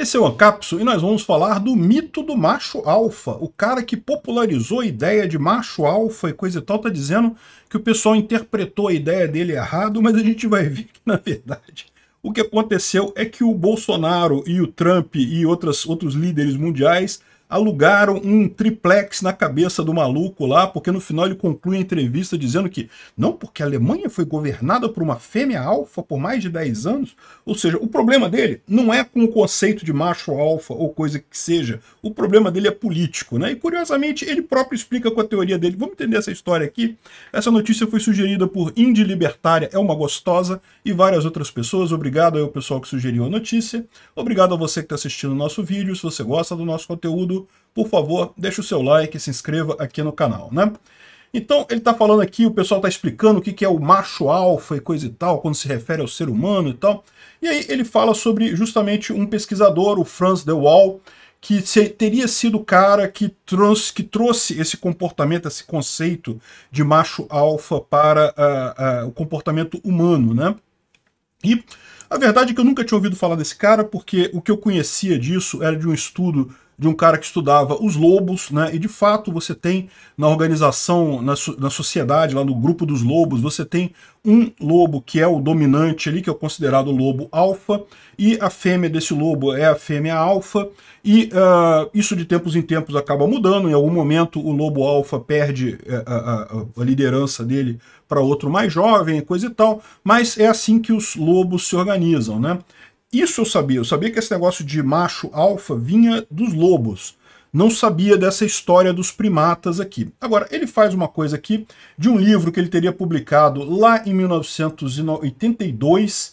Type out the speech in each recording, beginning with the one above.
Esse é o Ancapso e nós vamos falar do mito do macho alfa. O cara que popularizou a ideia de macho alfa e coisa e tal tá dizendo que o pessoal interpretou a ideia dele errado, mas a gente vai ver que, na verdade, o que aconteceu é que o Bolsonaro e o Trump e outras, outros líderes mundiais alugaram um triplex na cabeça do maluco lá, porque no final ele conclui a entrevista dizendo que não, porque a Alemanha foi governada por uma fêmea alfa por mais de 10 anos. Ou seja, o problema dele não é com o conceito de macho alfa ou coisa que seja. O problema dele é político, né? E curiosamente, ele próprio explica com a teoria dele. Vamos entender essa história aqui. Essa notícia foi sugerida por Indy Libertária, é uma gostosa, e várias outras pessoas. Obrigado ao pessoal que sugeriu a notícia. Obrigado a você que está assistindo o nosso vídeo. Se você gosta do nosso conteúdo, por favor, deixa o seu like, se inscreva aqui no canal, né? Então, ele está falando aqui, o pessoal está explicando o que, que é o macho alfa e coisa e tal, quando se refere ao ser humano e tal. E aí ele fala sobre justamente um pesquisador, o Franz De Waal, que teria sido o cara que trouxe, que trouxe esse comportamento, esse conceito de macho alfa para uh, uh, o comportamento humano, né? E a verdade é que eu nunca tinha ouvido falar desse cara, porque o que eu conhecia disso era de um estudo de um cara que estudava os lobos, né? E de fato você tem na organização, na, na sociedade, lá no grupo dos lobos, você tem um lobo que é o dominante ali, que é o considerado lobo alfa, e a fêmea desse lobo é a fêmea alfa, e uh, isso de tempos em tempos acaba mudando, em algum momento o lobo alfa perde eh, a, a, a liderança dele para outro mais jovem, coisa e tal, mas é assim que os lobos se organizam, né? Isso eu sabia. Eu sabia que esse negócio de macho alfa vinha dos lobos. Não sabia dessa história dos primatas aqui. Agora, ele faz uma coisa aqui de um livro que ele teria publicado lá em 1982,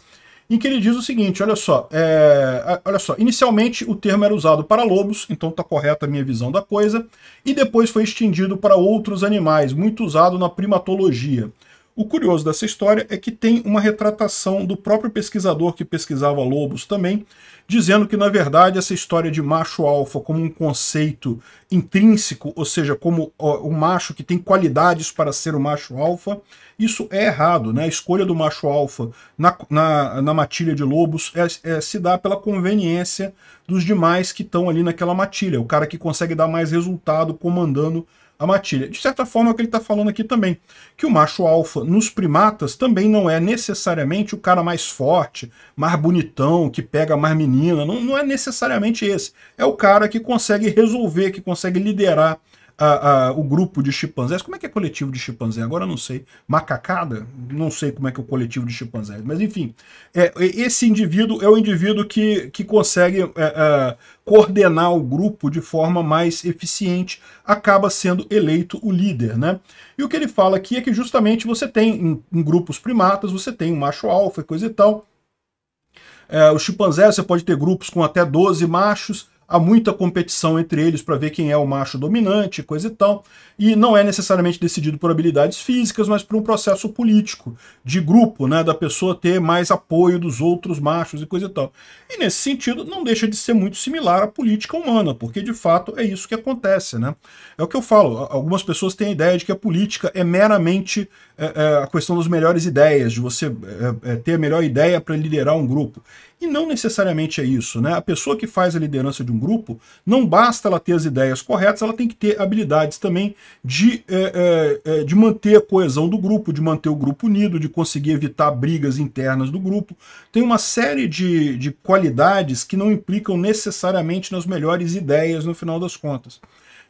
em que ele diz o seguinte, olha só, é, olha só, inicialmente o termo era usado para lobos, então está correta a minha visão da coisa, e depois foi estendido para outros animais, muito usado na primatologia. O curioso dessa história é que tem uma retratação do próprio pesquisador que pesquisava lobos também, dizendo que, na verdade, essa história de macho alfa como um conceito intrínseco, ou seja, como o macho que tem qualidades para ser o macho alfa, isso é errado. Né? A escolha do macho alfa na, na, na matilha de lobos é, é, se dá pela conveniência dos demais que estão ali naquela matilha, o cara que consegue dar mais resultado comandando a matilha. De certa forma, é o que ele está falando aqui também, que o macho alfa nos primatas também não é necessariamente o cara mais forte, mais bonitão, que pega mais menina, não, não é necessariamente esse. É o cara que consegue resolver, que consegue liderar, a, a, o grupo de chimpanzés. Como é que é coletivo de chimpanzé? Agora eu não sei. Macacada? Não sei como é que é o coletivo de chimpanzés. Mas enfim, é, esse indivíduo é o indivíduo que, que consegue é, é, coordenar o grupo de forma mais eficiente, acaba sendo eleito o líder. Né? E o que ele fala aqui é que justamente você tem em, em grupos primatas, você tem um macho alfa e coisa e tal. É, os chimpanzés, você pode ter grupos com até 12 machos, há muita competição entre eles para ver quem é o macho dominante, coisa e tal, e não é necessariamente decidido por habilidades físicas, mas por um processo político, de grupo, né, da pessoa ter mais apoio dos outros machos e coisa e tal. E nesse sentido, não deixa de ser muito similar à política humana, porque de fato é isso que acontece, né? É o que eu falo, algumas pessoas têm a ideia de que a política é meramente é, é, a questão das melhores ideias, de você é, ter a melhor ideia para liderar um grupo. E não necessariamente é isso, né? A pessoa que faz a liderança de um grupo, não basta ela ter as ideias corretas, ela tem que ter habilidades também de, de manter a coesão do grupo, de manter o grupo unido, de conseguir evitar brigas internas do grupo. Tem uma série de, de qualidades que não implicam necessariamente nas melhores ideias no final das contas.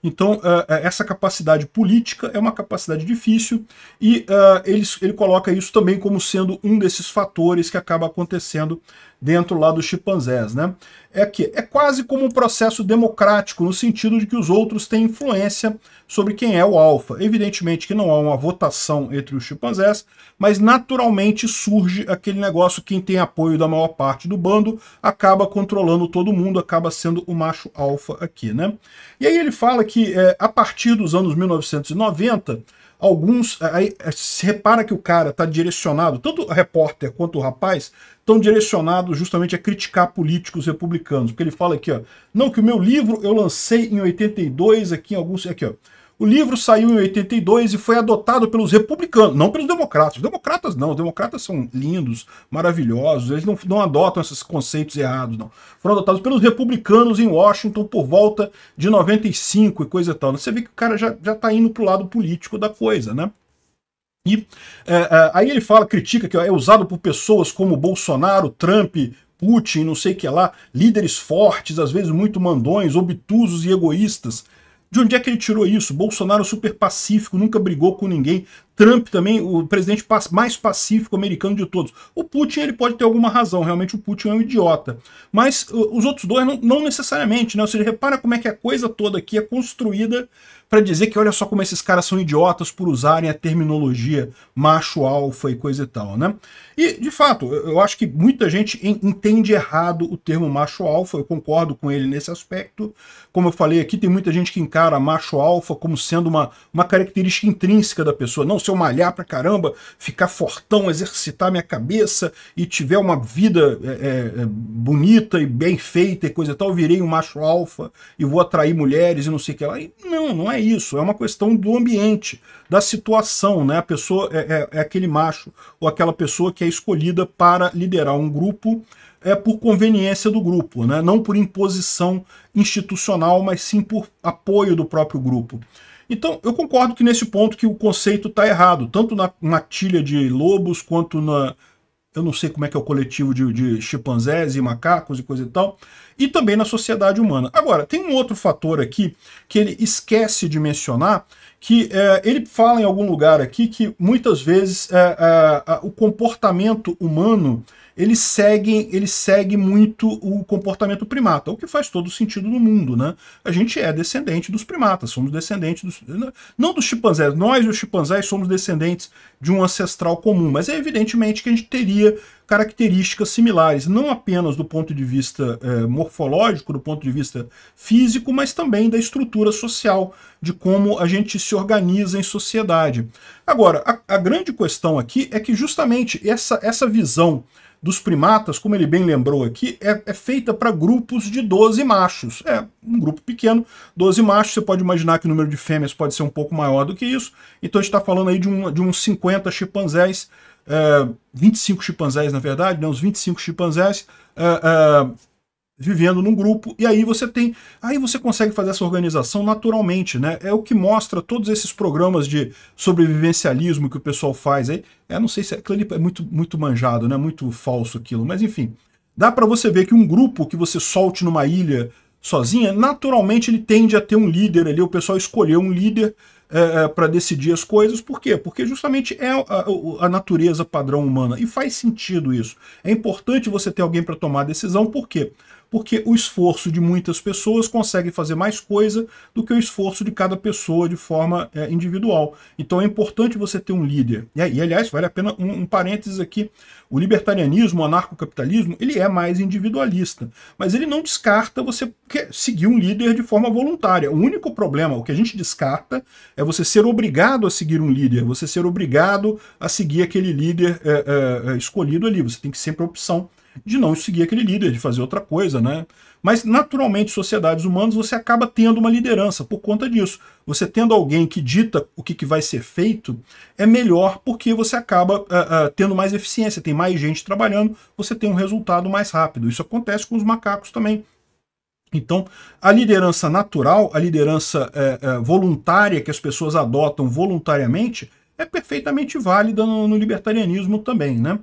Então, eh, eh, essa capacidade política é uma capacidade difícil e eh, ele, ele coloca isso também como sendo um desses fatores que acaba acontecendo dentro lá dos chimpanzés, né? É que é quase como um processo democrático, no sentido de que os outros têm influência sobre quem é o alfa. Evidentemente que não há uma votação entre os chimpanzés, mas naturalmente surge aquele negócio quem tem apoio da maior parte do bando acaba controlando todo mundo, acaba sendo o macho alfa aqui, né? E aí ele fala que é, a partir dos anos 1990 alguns. Aí, se repara que o cara está direcionado, tanto o repórter quanto o rapaz, estão direcionados justamente a criticar políticos republicanos. Porque ele fala aqui, ó. Não, que o meu livro eu lancei em 82, aqui em alguns. Aqui, ó. O livro saiu em 82 e foi adotado pelos republicanos, não pelos democratas. Os democratas não, os democratas são lindos, maravilhosos, eles não, não adotam esses conceitos errados, não. Foram adotados pelos republicanos em Washington por volta de 95 e coisa e tal. Né? Você vê que o cara já, já tá indo pro lado político da coisa, né? E é, é, aí ele fala, critica que é usado por pessoas como Bolsonaro, Trump, Putin, não sei o que lá, líderes fortes, às vezes muito mandões, obtusos e egoístas, de onde é que ele tirou isso? Bolsonaro super pacífico, nunca brigou com ninguém. Trump também, o presidente mais pacífico americano de todos. O Putin ele pode ter alguma razão, realmente o Putin é um idiota. Mas uh, os outros dois não, não necessariamente, né? Ou seja, repara como é que a coisa toda aqui é construída para dizer que olha só como esses caras são idiotas por usarem a terminologia macho alfa e coisa e tal, né? E, de fato, eu acho que muita gente entende errado o termo macho alfa, eu concordo com ele nesse aspecto. Como eu falei aqui, tem muita gente que encara macho alfa como sendo uma, uma característica intrínseca da pessoa. Não, se eu malhar pra caramba, ficar fortão, exercitar minha cabeça e tiver uma vida é, é, é bonita e bem feita e coisa e tal, virei um macho alfa e vou atrair mulheres e não sei o que lá. E não, não é isso, é uma questão do ambiente, da situação, né? A pessoa é, é, é aquele macho ou aquela pessoa que é escolhida para liderar um grupo é por conveniência do grupo, né? não por imposição institucional, mas sim por apoio do próprio grupo. Então, eu concordo que nesse ponto que o conceito está errado, tanto na matilha de lobos quanto na, eu não sei como é que é o coletivo de, de chimpanzés e macacos e coisa e tal, e também na sociedade humana. Agora, tem um outro fator aqui que ele esquece de mencionar, que é, ele fala em algum lugar aqui que muitas vezes é, é, o comportamento humano ele segue, eles seguem muito o comportamento primata, o que faz todo sentido no mundo, né? A gente é descendente dos primatas, somos descendentes dos, né? não dos chimpanzés, nós e os chimpanzés somos descendentes de um ancestral comum, mas é evidentemente que a gente teria características similares, não apenas do ponto de vista é, morfológico, do ponto de vista físico, mas também da estrutura social, de como a gente se organiza em sociedade. Agora, a, a grande questão aqui é que justamente essa, essa visão dos primatas, como ele bem lembrou aqui, é, é feita para grupos de 12 machos. É um grupo pequeno, 12 machos, você pode imaginar que o número de fêmeas pode ser um pouco maior do que isso. Então a gente está falando aí de, um, de uns 50 chimpanzés, é, 25 chimpanzés na verdade, né, uns 25 chimpanzés, é, é vivendo num grupo e aí você tem aí você consegue fazer essa organização naturalmente né é o que mostra todos esses programas de sobrevivencialismo que o pessoal faz aí é não sei se é, é muito muito manjado né muito falso aquilo mas enfim dá para você ver que um grupo que você solte numa ilha sozinha naturalmente ele tende a ter um líder ali o pessoal escolheu um líder é, é para decidir as coisas. Por quê? Porque justamente é a, a, natureza padrão humana. E faz sentido isso. É importante você ter alguém para tomar a decisão, por quê? porque o esforço de muitas pessoas consegue fazer mais coisa do que o esforço de cada pessoa de forma é, individual. Então é importante você ter um líder. E, e aliás, vale a pena um, um parênteses aqui. O libertarianismo, o anarcocapitalismo, ele é mais individualista, mas ele não descarta você seguir um líder de forma voluntária. O único problema, o que a gente descarta, é você ser obrigado a seguir um líder, você ser obrigado a seguir aquele líder é, é, é escolhido ali. Você tem que sempre a opção de não seguir aquele líder, de fazer outra coisa, né? Mas, naturalmente, sociedades humanas, você acaba tendo uma liderança por conta disso. Você tendo alguém que dita o que, que vai ser feito, é melhor porque você acaba uh, uh, tendo mais eficiência, tem mais gente trabalhando, você tem um resultado mais rápido. Isso acontece com os macacos também. Então, a liderança natural, a liderança uh, voluntária que as pessoas adotam voluntariamente, é perfeitamente válida no, no libertarianismo também, né?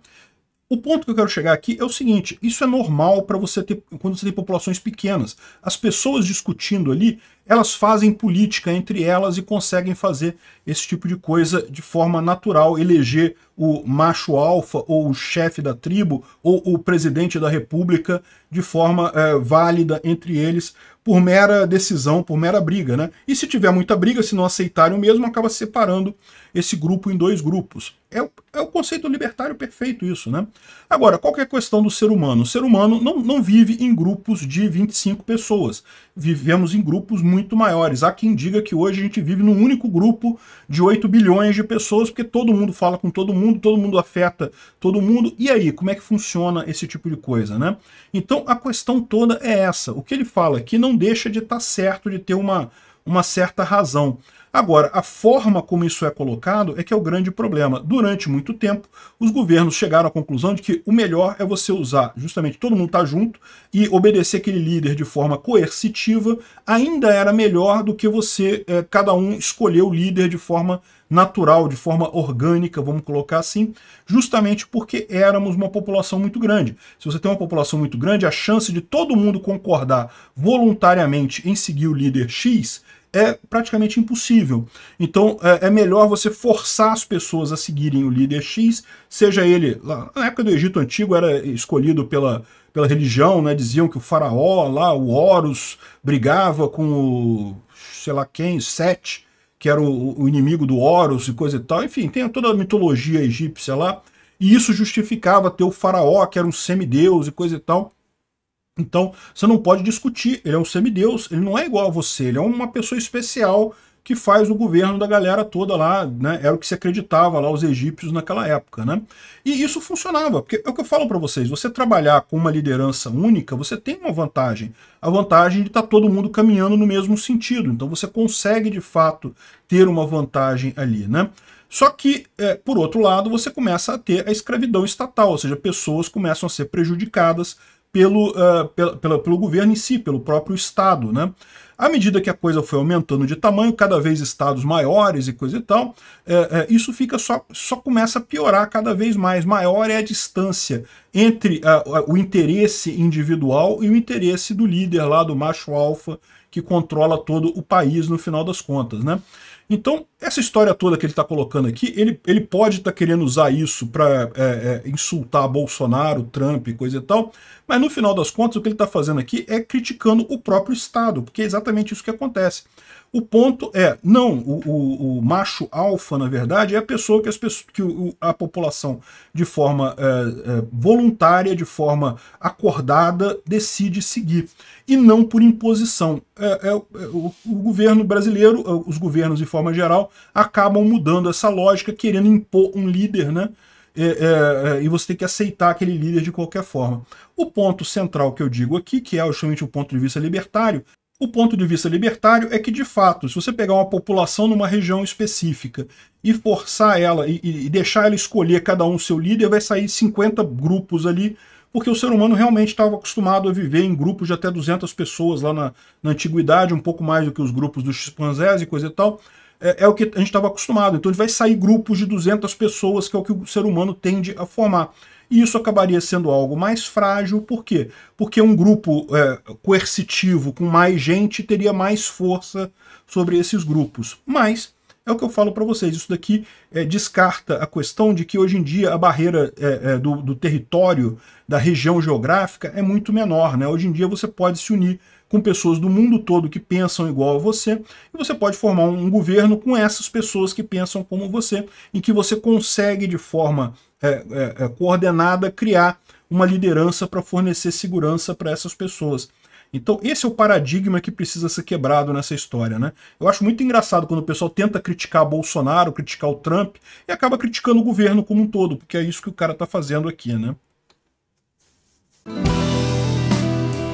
O ponto que eu quero chegar aqui é o seguinte: isso é normal para você ter quando você tem populações pequenas. As pessoas discutindo ali, elas fazem política entre elas e conseguem fazer esse tipo de coisa de forma natural, eleger o macho alfa ou o chefe da tribo ou o presidente da república de forma é, válida entre eles por mera decisão, por mera briga. Né? E se tiver muita briga, se não aceitarem o mesmo, acaba separando esse grupo em dois grupos. É o, é o conceito libertário perfeito isso. Né? Agora, qual é a questão do ser humano? O ser humano não, não vive em grupos de 25 pessoas. Vivemos em grupos muito maiores. Há quem diga que hoje a gente vive num único grupo de 8 bilhões de pessoas, porque todo mundo fala com todo mundo, todo mundo afeta todo mundo. E aí, como é que funciona esse tipo de coisa, né? Então a questão toda é essa. O que ele fala é que não deixa de estar tá certo, de ter uma, uma certa razão. Agora, a forma como isso é colocado é que é o grande problema. Durante muito tempo, os governos chegaram à conclusão de que o melhor é você usar justamente todo mundo estar tá junto e obedecer aquele líder de forma coercitiva ainda era melhor do que você, eh, cada um, escolher o líder de forma natural, de forma orgânica, vamos colocar assim, justamente porque éramos uma população muito grande. Se você tem uma população muito grande, a chance de todo mundo concordar voluntariamente em seguir o líder X é praticamente impossível. Então é, é, melhor você forçar as pessoas a seguirem o líder X, seja ele, lá, na época do Egito Antigo era escolhido pela, pela religião, né, diziam que o faraó lá, o Horus, brigava com o, sei lá quem, Sete, que era o, o inimigo do Horus e coisa e tal, enfim, tem toda a mitologia egípcia lá, e isso justificava ter o faraó, que era um semideus e coisa e tal, então, você não pode discutir, ele é um semideus, ele não é igual a você, ele é uma pessoa especial que faz o governo da galera toda lá, né? Era o que se acreditava lá os egípcios naquela época, né? E isso funcionava, porque é o que eu falo para vocês, você trabalhar com uma liderança única, você tem uma vantagem, a vantagem de estar tá todo mundo caminhando no mesmo sentido, então você consegue de fato ter uma vantagem ali, né? Só que, é, por outro lado, você começa a ter a escravidão estatal, ou seja, pessoas começam a ser prejudicadas pelo, uh, pelo governo em si, pelo próprio Estado. Né? À medida que a coisa foi aumentando de tamanho, cada vez estados maiores e coisa e tal, é, é, isso fica só, só começa a piorar cada vez mais. Maior é a distância entre uh, o interesse individual e o interesse do líder lá, do macho alfa, que controla todo o país no final das contas. Né? Então, essa história toda que ele está colocando aqui, ele, ele pode estar tá querendo usar isso para é, é, insultar Bolsonaro, Trump, coisa e tal, mas no final das contas, o que ele está fazendo aqui é criticando o próprio Estado, porque é exatamente isso que acontece. O ponto é, não, o, o, o macho alfa, na verdade, é a pessoa que, as pessoas, que o, a população, de forma é, é, voluntária, de forma acordada, decide seguir, e não por imposição. É, é, é o, o governo brasileiro, é, os governos de forma forma geral, acabam mudando essa lógica, querendo impor um líder, né? É, é, é, e você tem que aceitar aquele líder de qualquer forma. O ponto central que eu digo aqui, que é justamente o ponto de vista libertário, o ponto de vista libertário é que, de fato, se você pegar uma população numa região específica e forçar ela e, e deixar ela escolher cada um seu líder, vai sair 50 grupos ali, porque o ser humano realmente estava acostumado a viver em grupos de até 200 pessoas lá na, na antiguidade, um pouco mais do que os grupos dos chimpanzés e coisa e tal é, é o que a gente estava acostumado. Então ele vai sair grupos de 200 pessoas, que é o que o ser humano tende a formar. E isso acabaria sendo algo mais frágil, por quê? Porque um grupo é, coercitivo com mais gente teria mais força sobre esses grupos. Mas é o que eu falo para vocês, isso daqui é, descarta a questão de que hoje em dia a barreira é, é, do, do território, da região geográfica, é muito menor. Né? Hoje em dia você pode se unir com pessoas do mundo todo que pensam igual a você, e você pode formar um governo com essas pessoas que pensam como você, em que você consegue, de forma é, é, é coordenada, criar uma liderança para fornecer segurança para essas pessoas. Então, esse é o paradigma que precisa ser quebrado nessa história, né? Eu acho muito engraçado quando o pessoal tenta criticar Bolsonaro, criticar o Trump, e acaba criticando o governo como um todo, porque é isso que o cara está fazendo aqui, né?